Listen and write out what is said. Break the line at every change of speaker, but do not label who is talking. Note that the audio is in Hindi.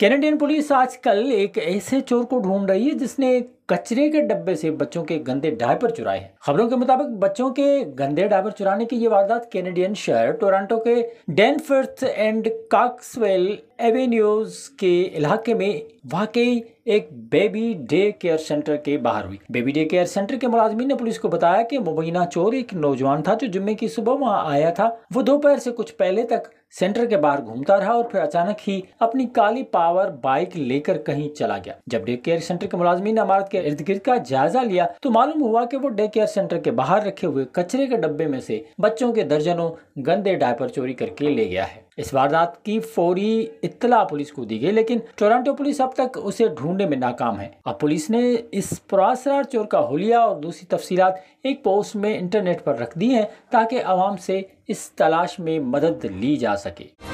कैनेडियन पुलिस आजकल एक ऐसे चोर को ढूंढ रही है जिसने एक कचरे के डब्बे से बच्चों के गंदे डायपर चुराए हैं खबरों के मुताबिक बच्चों के गंदे डायपर चुराने की ये वारदात कैनेडियन शहर टोरंटो के डेनफर्थ एंड काक्सवेल एवेन्यूज के इलाके में वाकई एक बेबी डे केयर सेंटर के बाहर हुई बेबी डे केयर सेंटर के मुलाजमीन ने पुलिस को बताया कि मुबीना चोर एक नौजवान था जो जुम्मे की सुबह वहां आया था वो दोपहर से कुछ पहले तक सेंटर के बाहर घूमता रहा और फिर अचानक ही अपनी काली पावर बाइक लेकर कहीं चला गया जब डे केयर सेंटर के मुलाजमीन ने इमारत के के इर्द गिर्द का जायजा लिया तो मालूम हुआ कि वो डे केयर सेंटर के बाहर रखे हुए कचरे के डब्बे में से बच्चों के दर्जनों गंदे डायपर चोरी करके ले गया है इस वारदात की फौरी इतला पुलिस को दी गई लेकिन टोरंटो पुलिस अब तक उसे ढूंढने में नाकाम है अब पुलिस ने इस पुरासरार चोर का होलिया और दूसरी तफसीलात एक पोस्ट में इंटरनेट पर रख दी हैं ताकि आवाम से इस तलाश में मदद ली जा सके